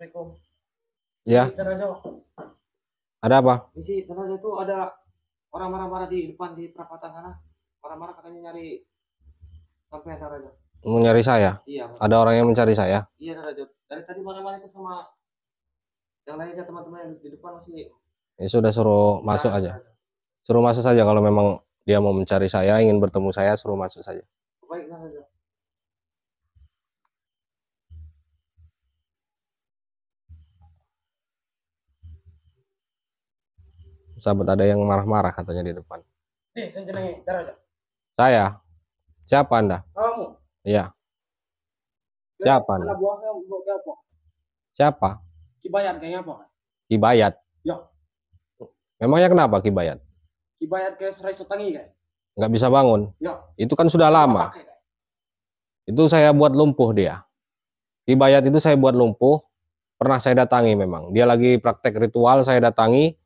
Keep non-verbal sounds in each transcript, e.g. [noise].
Assalamualaikum. Ya. Ada apa? Di sini Teraja itu ada orang marah-marah di depan di perapatan sana. Marah-marah katanya nyari sampai Teraja. Mau nyari saya? Iya. Ada orang yang mencari saya? Iya Teraja. Dari tadi marah-marah itu sama yang lainnya teman-teman yang di depan masih. Ya sudah suruh ya, masuk aja. Ada. Suruh masuk saja kalau memang dia mau mencari saya, ingin bertemu saya, suruh masuk saja. Baik Teraja. sahabat ada yang marah-marah katanya di depan. Di Saya. Siapa Anda? Kamu. Iya. Siapa Anda? Siapa? Kibayat kayaknya apa? Kibayat. Ya. Memangnya kenapa Kibayat? Kibayat kayak Serai Sutangi kan? Nggak bisa bangun. Ya. Itu kan sudah lama. Pakai, itu saya buat lumpuh dia. Kibayat itu saya buat lumpuh. Pernah saya datangi memang. Dia lagi praktek ritual, saya datangi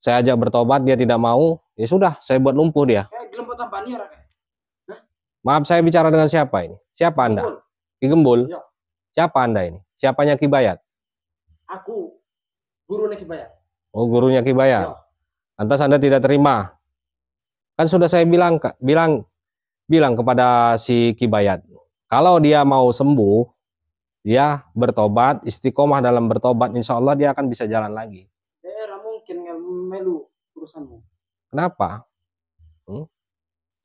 saya ajak bertobat dia tidak mau ya sudah saya buat lumpuh dia eh, maaf saya bicara dengan siapa ini siapa anda Ki Gembul iya. siapa anda ini siapanya Ki Bayat? aku gurunya Bayat. oh gurunya Kibayat ya. antas anda tidak terima kan sudah saya bilang bilang bilang kepada si Ki Bayat. kalau dia mau sembuh dia bertobat istiqomah dalam bertobat insya Allah dia akan bisa jalan lagi melu urusanmu. Kenapa? Hmm?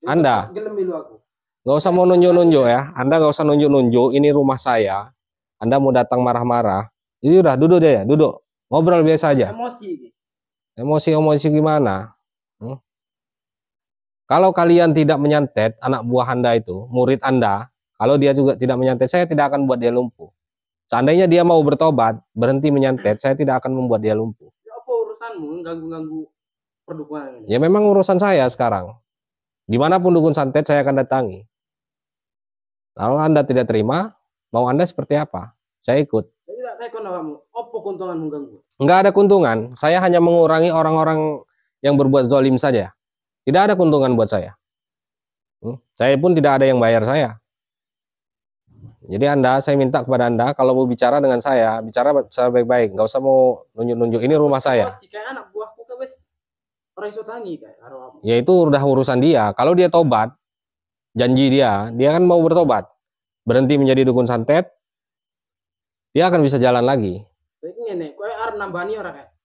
Anda. Gelem aku. Gak usah mau nunjuk-nunjuk ya. Anda gak usah nunjuk-nunjuk. Ini rumah saya. Anda mau datang marah-marah. Jadi iya, udah duduk deh ya, duduk. Ngobrol biasa aja. Emosi. Emosi-emosi gimana? Hmm? Kalau kalian tidak menyantet anak buah Anda itu, murid Anda, kalau dia juga tidak menyantet, saya tidak akan buat dia lumpuh. Seandainya dia mau bertobat, berhenti menyantet, saya tidak akan membuat dia lumpuh urusanmu ganggu-ganggu perdukungan ini. Ya memang urusan saya sekarang. Dimanapun dukun santet saya akan datangi. Kalau Anda tidak terima, mau Anda seperti apa? Saya ikut. keuntungan Enggak ada keuntungan. Saya hanya mengurangi orang-orang yang berbuat zolim saja. Tidak ada keuntungan buat saya. Hmm? Saya pun tidak ada yang bayar saya. Jadi Anda, saya minta kepada Anda, kalau mau bicara dengan saya, bicara secara baik-baik, nggak usah mau nunjuk-nunjuk, ini rumah saya. Ya itu udah urusan dia, kalau dia tobat, janji dia, dia kan mau bertobat, berhenti menjadi dukun santet, dia akan bisa jalan lagi.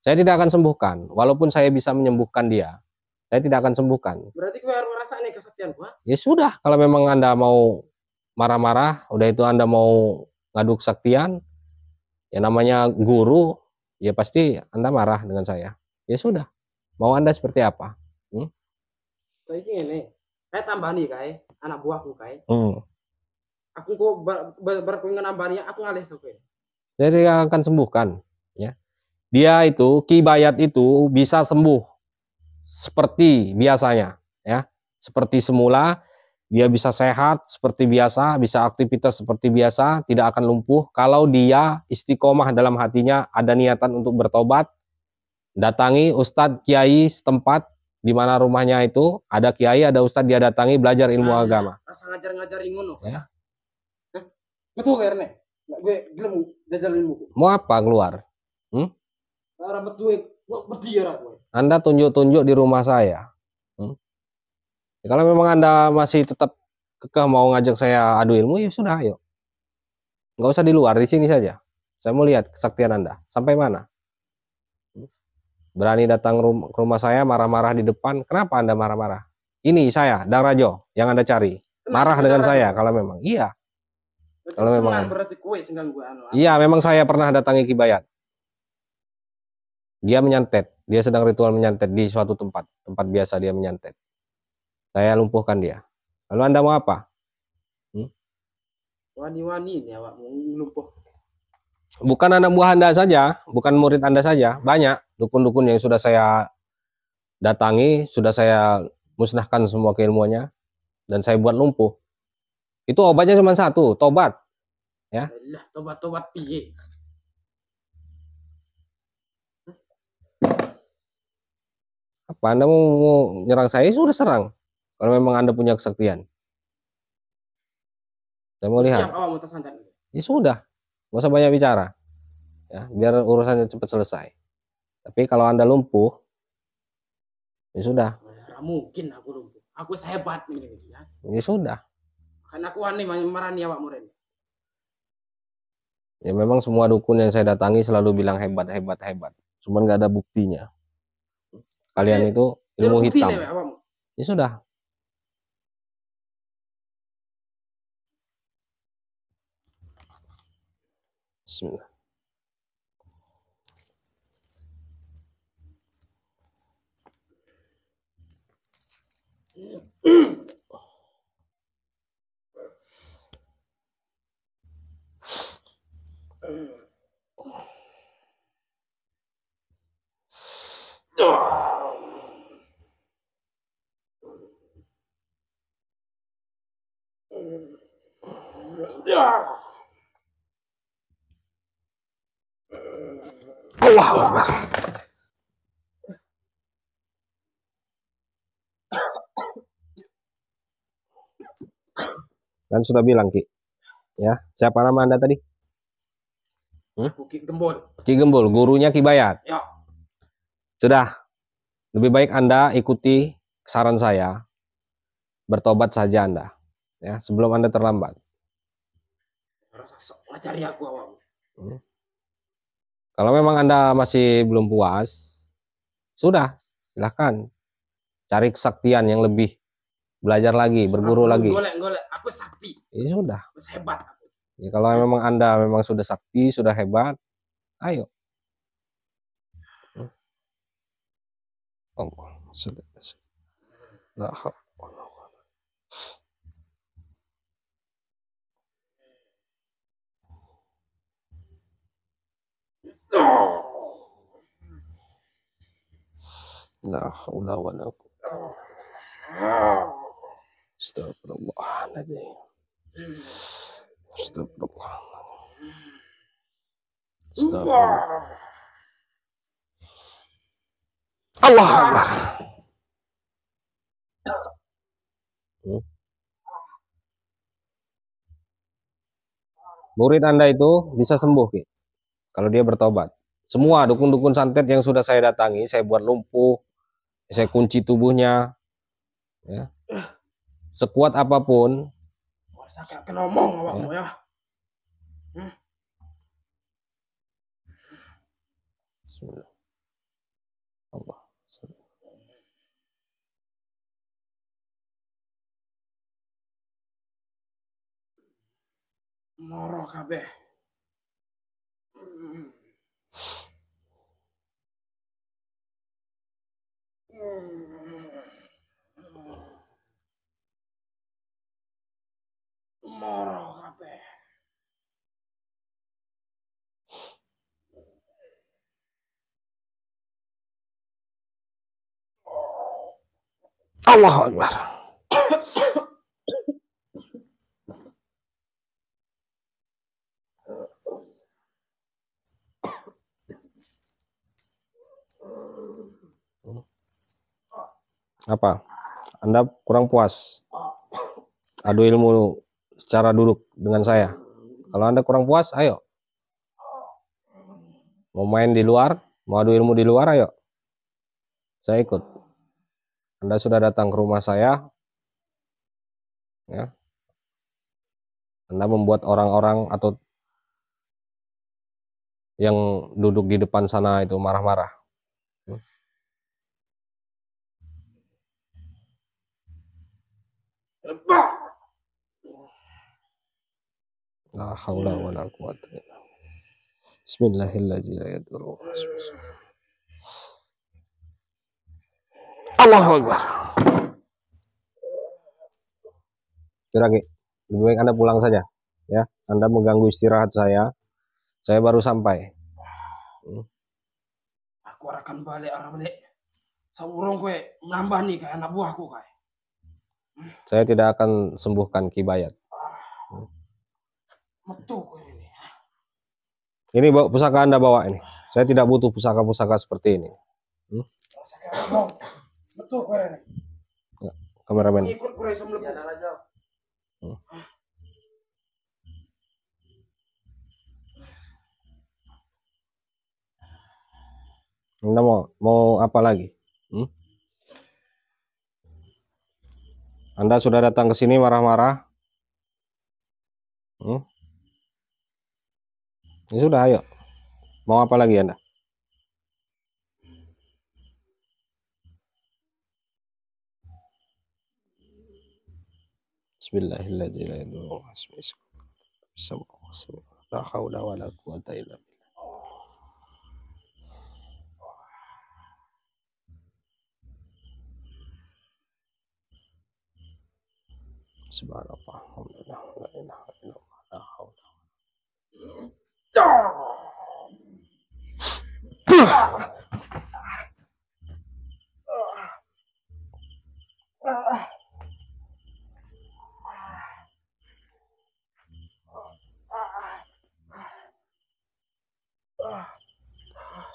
Saya tidak akan sembuhkan, walaupun saya bisa menyembuhkan dia. Saya tidak akan sembuhkan. Berarti gue harus merasa nih kesaktian gua? Ya sudah, kalau memang Anda mau marah-marah, udah itu Anda mau ngadu kesaktian, ya namanya guru, ya pasti Anda marah dengan saya. Ya sudah, mau Anda seperti apa? Hmm? ini, saya tambah nih kaya. anak buahku kaya. Hmm. Aku kok ber, ber, aku ngalih ke Jadi akan sembuhkan, ya. Dia itu kibayat itu bisa sembuh seperti biasanya, ya. Seperti semula, dia bisa sehat seperti biasa, bisa aktivitas seperti biasa, tidak akan lumpuh. Kalau dia istiqomah dalam hatinya, ada niatan untuk bertobat, datangi ustadz kiai setempat di mana rumahnya itu ada kiai ada ustadz dia datangi belajar ilmu nah, agama rasa ya. Ya. Eh, ngajar ngajarin ngono ya betul gak Erne gue gelem belajar ilmu mau apa keluar hmm? Nah, rambut duit ya gue anda tunjuk-tunjuk di rumah saya Ya, kalau memang Anda masih tetap kekeh mau ngajak saya adu ilmu, ya sudah, ayo. Nggak usah di luar, di sini saja. Saya mau lihat kesaktian Anda. Sampai mana? Berani datang ke rumah saya marah-marah di depan. Kenapa Anda marah-marah? Ini saya, Dang Rajo, yang Anda cari. Marah dengan saya kalau memang. Iya. Kalau memang. Anu, anu. Iya, memang saya pernah datangi Kibayat. Dia menyantet. Dia sedang ritual menyantet di suatu tempat. Tempat biasa dia menyantet saya lumpuhkan dia. Lalu Anda mau apa? wani hmm? Wani-wani ini awak lumpuh. Bukan anak buah Anda saja, bukan murid Anda saja, banyak dukun-dukun yang sudah saya datangi, sudah saya musnahkan semua keilmuannya dan saya buat lumpuh. Itu obatnya cuma satu, tobat. Ya. Allah, tobat tobat piye? Apa Anda mau, mau nyerang saya? Sudah serang. Kalau memang Anda punya kesaktian. Saya mau lihat. Siap Ya sudah, nggak usah banyak bicara. Ya, biar urusannya cepat selesai. Tapi kalau Anda lumpuh, ya sudah. Nggak mungkin aku lumpuh. Aku sehebat ini gitu ya. Ya sudah. Karena aku aneh ya pak Muren Ya memang semua dukun yang saya datangi selalu bilang hebat, hebat, hebat. Cuman nggak ada buktinya. Kalian iya. itu ilmu hitam. ini ya sudah, 是的。[laughs] Allah Akbar. Kan sudah bilang Ki. Ya, siapa nama Anda tadi? Hmm? Ki Gembul. Ki Gembul, gurunya Ki Bayat. Ya. Sudah. Lebih baik Anda ikuti saran saya. Bertobat saja Anda. Ya, sebelum Anda terlambat. Ngajari aku awam. Hmm? Kalau memang Anda masih belum puas, sudah, silahkan cari kesaktian yang lebih, belajar lagi, berguru aku lagi. Golek, golek. Aku sakti. Ya sudah. Aku hebat. Ya, kalau memang Anda memang sudah sakti, sudah hebat, ayo. Oh, sudah. Nah, Nah, haula wa la Astagfirullahaladzim. Astagfirullah. Astagfirullah. Allah hmm? Allah. Murid Anda itu bisa sembuh, Ki kalau dia bertobat. Semua dukun-dukun santet yang sudah saya datangi, saya buat lumpuh, saya kunci tubuhnya, ya. sekuat apapun. Saya ya. ya. Moro kabeh. moro kabeh Allah Akbar apa anda kurang puas adu ilmu secara duduk dengan saya kalau anda kurang puas ayo mau main di luar mau adu ilmu di luar ayo saya ikut anda sudah datang ke rumah saya ya anda membuat orang-orang atau yang duduk di depan sana itu marah-marah La haula wa la quwata illa Bismillahilladzi la yadurru Allahu Akbar. Kiragi, lebih baik Anda pulang saja. Ya, Anda mengganggu istirahat saya. Saya baru sampai. Hmm. Aku akan balik arah balik. Saurong kue menambah nih kayak anak buahku kayak. Saya tidak akan sembuhkan Kibayat. Ini pusaka Anda bawa ini. Saya tidak butuh pusaka-pusaka seperti ini. Hmm? Ya, kameramen. Iya, hmm. Anda mau mau apa lagi? Hmm? Anda sudah datang ke sini marah-marah. Hmm? Ya sudah, ayo. Mau apa lagi Anda? Bismillahirrahmanirrahim. Bismillahirrahmanirrahim. La haula wala quwata illa Subhanallah.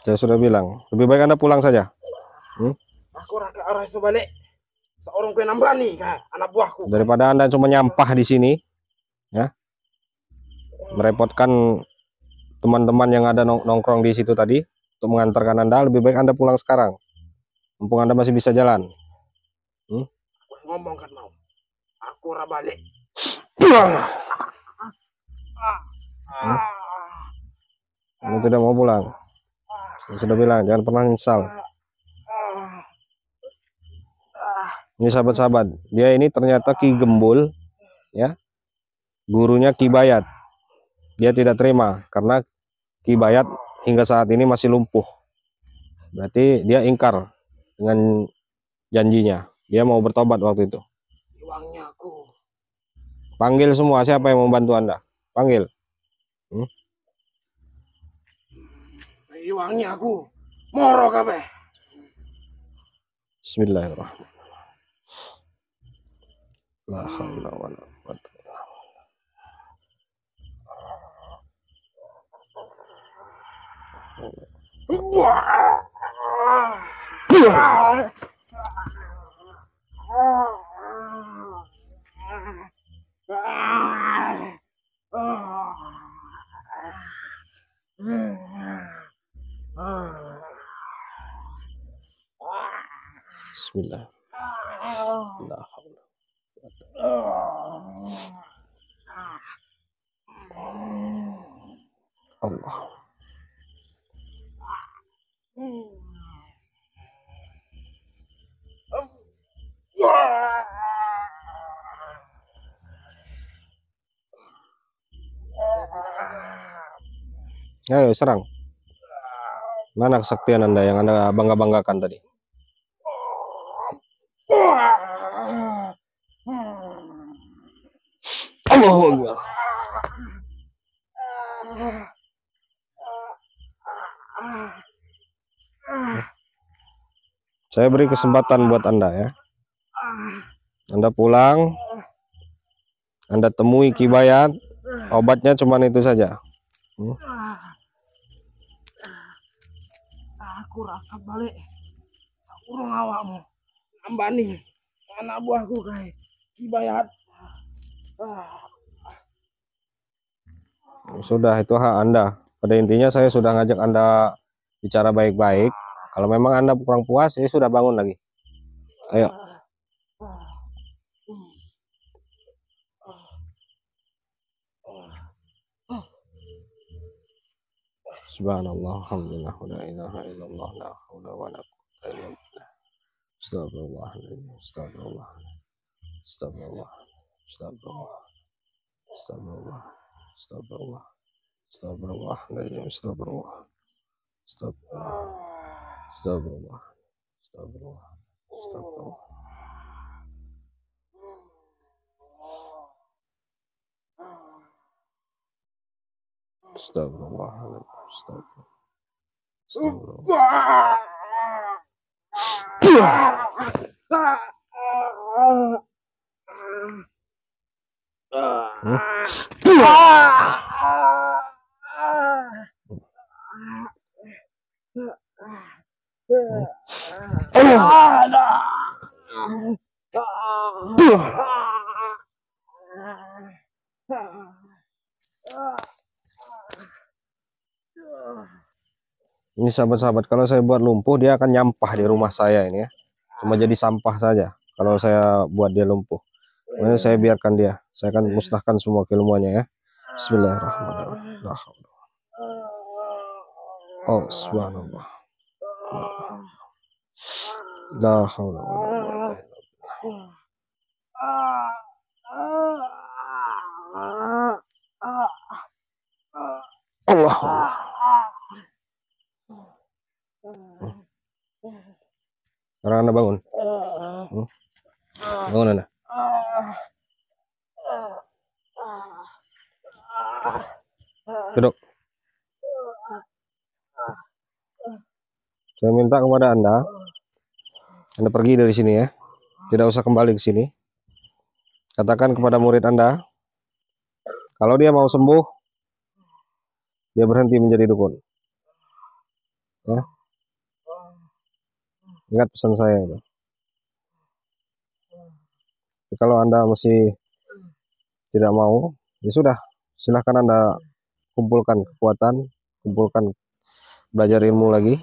Saya sudah bilang, lebih baik Anda pulang saja. Hmm? Aku raka arah sebalik seorang kue nambani kah, anak buahku daripada anda cuma nyampah di sini ya merepotkan teman-teman yang ada nong nongkrong di situ tadi untuk mengantarkan anda lebih baik anda pulang sekarang mumpung anda masih bisa jalan hmm? aku ngomong kan mau aku rabalik ah. hmm? kamu tidak mau pulang. Saya sudah bilang jangan pernah nyesal. Ini sahabat-sahabat, dia ini ternyata Ki Gembul ya. Gurunya Ki Bayat. Dia tidak terima karena Ki Bayat hingga saat ini masih lumpuh. Berarti dia ingkar dengan janjinya. Dia mau bertobat waktu itu. Uangnya aku. Panggil semua siapa yang mau bantu Anda? Panggil. Hmm? Uangnya aku. Moro kabeh. Bismillahirrahmanirrahim. La haula wala Bismillah. Ayo ya, ya, serang. Mana kesaktian Anda yang Anda bangga-banggakan tadi? Allahu Akbar. Saya beri kesempatan buat Anda ya. Anda pulang, Anda temui kibayat, obatnya cuma itu saja. Hmm? Aku rasa balik. Urung awakmu. Ambani. Anak buahku kae. Dibayar. Ah. Sudah itu hak Anda. Pada intinya saya sudah ngajak Anda bicara baik-baik. Ah. Kalau memang Anda kurang puas, saya sudah bangun lagi. Ayo. سبحان الله الحمد لله لا إله إلا الله لا حول ولا قوة إلا بالله استغفر الله العظيم استغفر الله استغفر الله استغفر الله استغفر الله استغفر الله استغفر الله العظيم استغفر الله استغفر الله استغفر الله استغفر الله استغفر الله استغفر الله العظيم Stop. Stop. Ah, no. sahabat-sahabat kalau saya buat lumpuh dia akan nyampah di rumah saya ini ya cuma jadi sampah saja kalau saya buat dia lumpuh Kemudian saya biarkan dia saya akan musnahkan semua keilmuannya ya Bismillahirrahmanirrahim Oh subhanallah La haula Allah, Allah Allah Karena bangun, bangun eh, Hmm? Eh. Bangun anda. Eh, Duduk. Saya minta kepada Anda, Anda pergi dari sini ya. Tidak usah kembali ke sini. Katakan kepada murid Anda, kalau dia mau sembuh, dia berhenti menjadi dukun. Ya. Ingat pesan saya itu. Jadi hmm. kalau Anda masih tidak mau, ya sudah, silahkan Anda kumpulkan kekuatan, kumpulkan belajar ilmu lagi.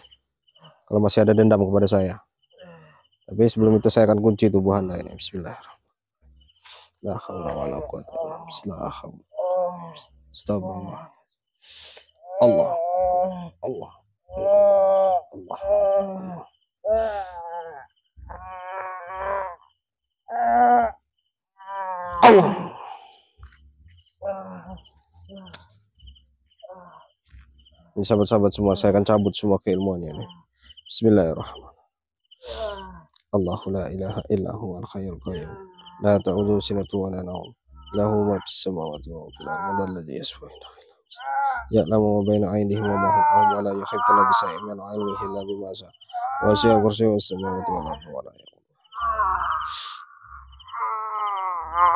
Kalau masih ada dendam kepada saya. Tapi sebelum itu saya akan kunci tubuh Anda ini. Bismillahirrahmanirrahim. La Allah Allah Allah. Allah. Allah. Allah. Allah. Allah. Ini sahabat-sahabat semua, saya akan cabut semua keilmuannya ini. Bismillahirrahmanirrahim. Allahu la ilaha illa huwa al-hayyul qayyum. La ta'udhu sinatu wa la na'um. Lahu ma fis samawati wa fil ardi. Madal ladzi yasfa Ya lamu baina aynihim wa ma hum wa la yuhituna bi shay'in min 'ilmihi illa bima sha'a. وسع كرسيه السماوات والارض ولا يقول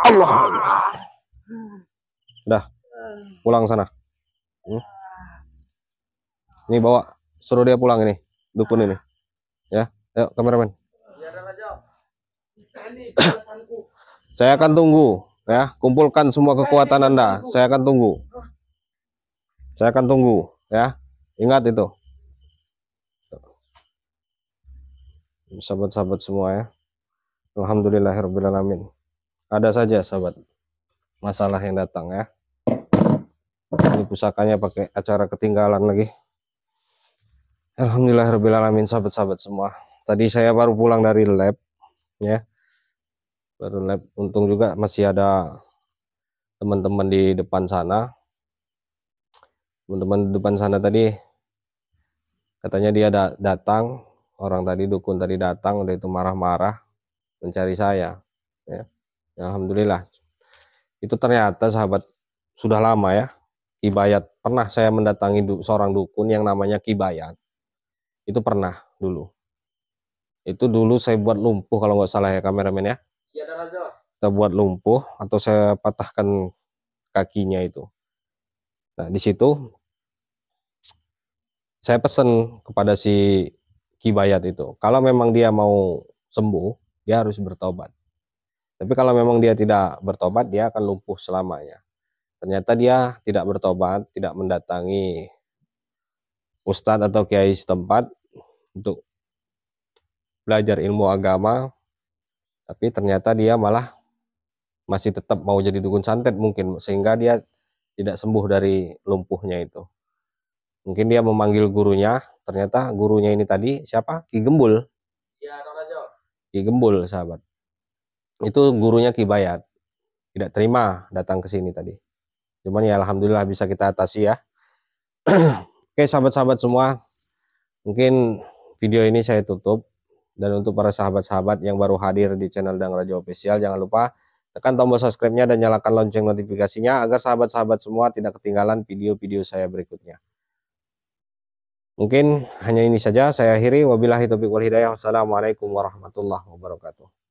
Allah Udah. pulang sana ini hmm? bawa suruh dia pulang ini dukun ini ya yuk kameramen saya akan tunggu ya kumpulkan semua kekuatan anda saya akan tunggu saya akan tunggu ya ingat itu sahabat-sahabat semua ya. Alhamdulillahirrahmanirrahim. Ada saja sahabat masalah yang datang ya. Ini pusakanya pakai acara ketinggalan lagi. Alhamdulillahirrahmanirrahim sahabat-sahabat semua. Tadi saya baru pulang dari lab ya. Baru lab untung juga masih ada teman-teman di depan sana. Teman-teman di depan sana tadi katanya dia datang orang tadi dukun tadi datang udah itu marah-marah mencari saya ya. ya alhamdulillah itu ternyata sahabat sudah lama ya kibayat pernah saya mendatangi du, seorang dukun yang namanya kibayat itu pernah dulu itu dulu saya buat lumpuh kalau nggak salah ya kameramen ya iya, kita buat lumpuh atau saya patahkan kakinya itu nah di situ saya pesen kepada si kibayat itu. Kalau memang dia mau sembuh, dia harus bertobat. Tapi kalau memang dia tidak bertobat, dia akan lumpuh selamanya. Ternyata dia tidak bertobat, tidak mendatangi ustadz atau kiai setempat untuk belajar ilmu agama, tapi ternyata dia malah masih tetap mau jadi dukun santet mungkin, sehingga dia tidak sembuh dari lumpuhnya itu. Mungkin dia memanggil gurunya, ternyata gurunya ini tadi siapa? Ki Gembul. Ya, Raja. Ki Gembul, sahabat. Itu gurunya Ki Bayat. Tidak terima datang ke sini tadi. Cuman ya alhamdulillah bisa kita atasi ya. [clears throat] Oke, sahabat-sahabat semua. Mungkin video ini saya tutup dan untuk para sahabat-sahabat yang baru hadir di channel Dang Raja Official jangan lupa tekan tombol subscribe-nya dan nyalakan lonceng notifikasinya agar sahabat-sahabat semua tidak ketinggalan video-video saya berikutnya. Mungkin hanya ini saja saya akhiri. Wabillahi taufiq wal hidayah. Wassalamualaikum warahmatullahi wabarakatuh.